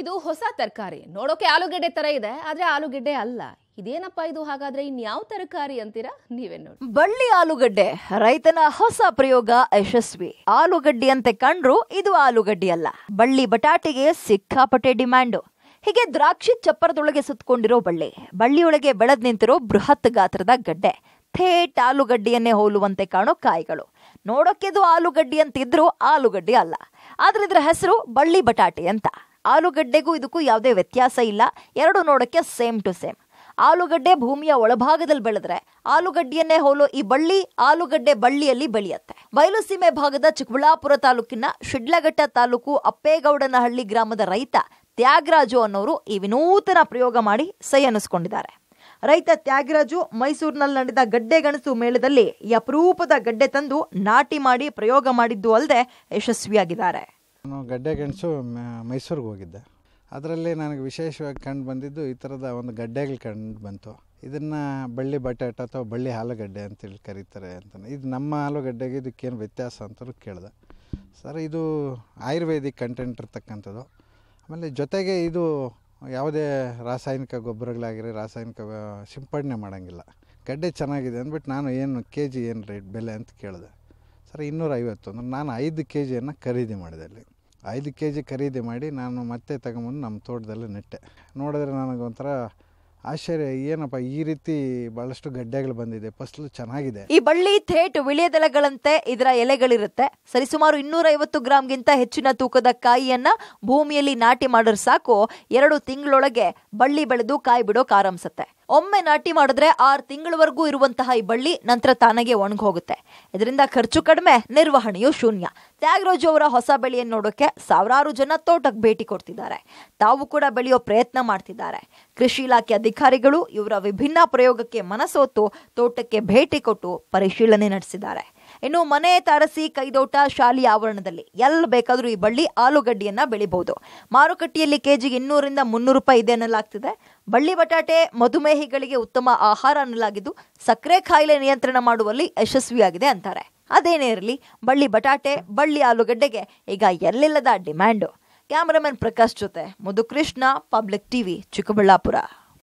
ಇದು ಹೊಸ ತರಕಾರಿ ನೋಡೋಕೆ ಆಲೂಗಡ್ಡೆ ತರ ಇದೆ ಆದ್ರೆ ಆಲೂಗಡ್ಡೆ ಅಲ್ಲ ಇದೇನಪ್ಪ ಇದು ಹಾಗಾದ್ರೆ ಇನ್ಯಾವ ತರಕಾರಿ ಅಂತೀರಾ ನೀವೇ ನೋಡಿ ಬಳ್ಳಿ ಆಲೂಗಡ್ಡೆ ರೈತನ ಹೊಸ ಪ್ರಯೋಗ ಯಶಸ್ವಿ ಅಂತೆ ಕಂಡ್ರು ಇದು ಆಲೂಗಡ್ಡೆ ಅಲ್ಲ ಬಳ್ಳಿ ಬಟಾಟೆಗೆ ಸಿಕ್ಕಾಪಟ್ಟೆ ಡಿಮ್ಯಾಂಡ್ ಹೀಗೆ ದ್ರಾಕ್ಷಿ ಚಪ್ಪರದೊಳಗೆ ಸುತ್ತಕೊಂಡಿರೋ ಬಳ್ಳಿ ಬಳ್ಳಿಯೊಳಗೆ ಬೆಳೆದ್ ನಿಂತಿರೋ ಬೃಹತ್ ಗಾತ್ರದ ಗಡ್ಡೆ ಥೇಟ್ ಆಲೂಗಡ್ಡೆಯನ್ನೇ ಹೋಲುವಂತೆ ಕಾಣೋ ಕಾಯಿಗಳು ನೋಡೋಕೆದು ಆಲೂಗಡ್ಡೆ ಅಂತಿದ್ರು ಆಲೂಗಡ್ಡೆ ಅಲ್ಲ ಆದ್ರೆ ಇದರ ಹೆಸರು ಬಳ್ಳಿ ಬಟಾಟೆ ಅಂತ ಆಲೂಗಡ್ಡೆಗೂ ಇದಕ್ಕೂ ಯಾವುದೇ ವ್ಯತ್ಯಾಸ ಇಲ್ಲ ಎರಡು ನೋಡೋಕ್ಕೆ ಸೇಮ್ ಟು ಸೇಮ್ ಆಲೂಗಡ್ಡೆ ಭೂಮಿಯ ಒಳಭಾಗದಲ್ಲಿ ಬೆಳೆದ್ರೆ ಆಲೂಗಡ್ಡೆಯನ್ನೇ ಹೋಲೋ ಈ ಬಳ್ಳಿ ಆಲೂಗಡ್ಡೆ ಬಳ್ಳಿಯಲ್ಲಿ ಬೆಳೆಯುತ್ತೆ ಬಯಲುಸೀಮೆ ಭಾಗದ ಚಿಕ್ಕಬಳ್ಳಾಪುರ ತಾಲೂಕಿನ ಶಿಡ್ಲಘಟ್ಟ ತಾಲೂಕು ಅಪ್ಪೇಗೌಡನಹಳ್ಳಿ ಗ್ರಾಮದ ರೈತ ತ್ಯಾಗರಾಜು ಅನ್ನೋರು ಈ ವಿನೂತನ ಪ್ರಯೋಗ ಮಾಡಿ ಸೈ ರೈತ ತ್ಯಾಗರಾಜು ಮೈಸೂರಿನಲ್ಲಿ ನಡೆದ ಗಡ್ಡೆ ಗಣಸು ಮೇಳದಲ್ಲಿ ಈ ಅಪರೂಪದ ಗಡ್ಡೆ ತಂದು ನಾಟಿ ಮಾಡಿ ಪ್ರಯೋಗ ಮಾಡಿದ್ದು ಅಲ್ಲದೆ ಯಶಸ್ವಿಯಾಗಿದ್ದಾರೆ ನಾನು ಗಡ್ಡೆ ಗೆಣಸು ಮೈಸೂರಿಗೆ ಹೋಗಿದ್ದೆ ಅದರಲ್ಲಿ ನನಗೆ ವಿಶೇಷವಾಗಿ ಕಂಡು ಬಂದಿದ್ದು ಈ ಥರದ ಒಂದು ಗಡ್ಡೆಗಳು ಕಂಡು ಬಂತು ಇದನ್ನು ಬಳ್ಳಿ ಬಟಾಟ ಅಥವಾ ಬಳ್ಳಿ ಆಲೂಗಡ್ಡೆ ಅಂತೇಳಿ ಕರೀತಾರೆ ಅಂತ ಇದು ನಮ್ಮ ಆಲೂಗಡ್ಡೆಗೆ ಇದಕ್ಕೇನು ವ್ಯತ್ಯಾಸ ಅಂತಲೂ ಕೇಳಿದೆ ಸರ್ ಇದು ಆಯುರ್ವೇದಿಕ್ ಕಂಟೆಂಟ್ ಇರ್ತಕ್ಕಂಥದ್ದು ಆಮೇಲೆ ಜೊತೆಗೆ ಇದು ಯಾವುದೇ ರಾಸಾಯನಿಕ ಗೊಬ್ಬರಗಳಾಗಿರಿ ರಾಸಾಯನಿಕ ಸಿಂಪಡಣೆ ಮಾಡೋಂಗಿಲ್ಲ ಗಡ್ಡೆ ಚೆನ್ನಾಗಿದೆ ಅಂದ್ಬಿಟ್ಟು ನಾನು ಏನು ಕೆ ಜಿ ಏನು ರೇಟ್ ಬೆಲೆ ಅಂತ ಕೇಳಿದೆ ಸರ್ ಇನ್ನೂರೈವತ್ತು ಅಂದ್ರೆ ನಾನು ಐದು ಕೆ ಜಿಯನ್ನು ಖರೀದಿ ಮಾಡಿದೆ ಅಲ್ಲಿ ಐದು ಕೆ ಜಿ ಖರೀದಿ ಮಾಡಿ ನಾನು ಮತ್ತೆ ತಗೊಂಬಂದು ನಮ್ಮ ತೋಟದಲ್ಲಿ ನೆಟ್ಟೆ ನೋಡಿದ್ರೆ ನನಗೊಂಥರ ಆಶ್ಚರ್ಯ ಏನಪ್ಪ ಈ ರೀತಿ ಬಹಳಷ್ಟು ಗಡ್ಡೆಗಳು ಬಂದಿದೆ ಫಸಲು ಚೆನ್ನಾಗಿದೆ ಈ ಬಳ್ಳಿ ಥೇಟ್ ವಿಳೆದೆಲೆಗಳಂತೆ ಇದರ ಎಲೆಗಳಿರುತ್ತೆ ಸರಿಸುಮಾರು ಇನ್ನೂರ ಐವತ್ತು ಗ್ರಾಮ್ಗಿಂತ ಹೆಚ್ಚಿನ ತೂಕದ ಕಾಯಿಯನ್ನ ಭೂಮಿಯಲ್ಲಿ ನಾಟಿ ಮಾಡೋರು ಸಾಕು ಎರಡು ತಿಂಗಳೊಳಗೆ ಬಳ್ಳಿ ಬೆಳೆದು ಕಾಯಿ ಬಿಡೋಕೆ ಆರಂಭಿಸುತ್ತೆ ಒಮ್ಮೆ ನಾಟಿ ಮಾಡಿದ್ರೆ ಆರು ತಿಂಗಳವರೆಗೂ ಇರುವಂತಹ ಈ ಬಳ್ಳಿ ನಂತರ ತಾನಾಗೆ ಒಣಗಿ ಹೋಗುತ್ತೆ ಇದರಿಂದ ಖರ್ಚು ಕಡಿಮೆ ನಿರ್ವಹಣೆಯು ಶೂನ್ಯ ತ್ಯಾಗರಾಜು ಅವರ ಹೊಸ ಬೆಳೆಯನ್ನು ನೋಡೋಕೆ ಸಾವಿರಾರು ಜನ ತೋಟಕ್ಕೆ ಭೇಟಿ ಕೊಡ್ತಿದ್ದಾರೆ ತಾವು ಕೂಡ ಬೆಳೆಯೋ ಪ್ರಯತ್ನ ಮಾಡ್ತಿದ್ದಾರೆ ಕೃಷಿ ಇಲಾಖೆ ಅಧಿಕಾರಿಗಳು ಇವರ ವಿಭಿನ್ನ ಪ್ರಯೋಗಕ್ಕೆ ಮನಸೋತು ತೋಟಕ್ಕೆ ಭೇಟಿ ಕೊಟ್ಟು ಪರಿಶೀಲನೆ ನಡೆಸಿದ್ದಾರೆ ಇನ್ನು ಮನೆ ತಾರಸಿ ಕೈದೋಟ ಶಾಲಿ ಆವರಣದಲ್ಲಿ ಎಲ್ಲಿ ಬೇಕಾದರೂ ಈ ಬಳ್ಳಿ ಆಲೂಗಡ್ಡೆಯನ್ನು ಬೆಳಿಬಹುದು ಮಾರುಕಟ್ಟೆಯಲ್ಲಿ ಕೆಜಿಗೆ ಇನ್ನೂರಿಂದ ಮುನ್ನೂರು ರೂಪಾಯಿ ಇದೆ ಅನ್ನಲಾಗ್ತಿದೆ ಬಳ್ಳಿ ಬಟಾಟೆ ಮಧುಮೇಹಿಗಳಿಗೆ ಉತ್ತಮ ಆಹಾರ ಅನ್ನಲಾಗಿದ್ದು ಸಕ್ಕರೆ ಖಾಯಿಲೆ ನಿಯಂತ್ರಣ ಮಾಡುವಲ್ಲಿ ಯಶಸ್ವಿಯಾಗಿದೆ ಅಂತಾರೆ ಅದೇನೇ ಇರಲಿ ಬಳ್ಳಿ ಬಟಾಟೆ ಬಳ್ಳಿ ಆಲೂಗಡ್ಡೆಗೆ ಈಗ ಎಲ್ಲಿಲ್ಲದ ಡಿಮ್ಯಾಂಡು ಕ್ಯಾಮರಾಮನ್ ಪ್ರಕಾಶ್ ಜೊತೆ ಮುದುಕೃಷ್ಣ ಪಬ್ಲಿಕ್ ಟಿವಿ ಚಿಕ್ಕಬಳ್ಳಾಪುರ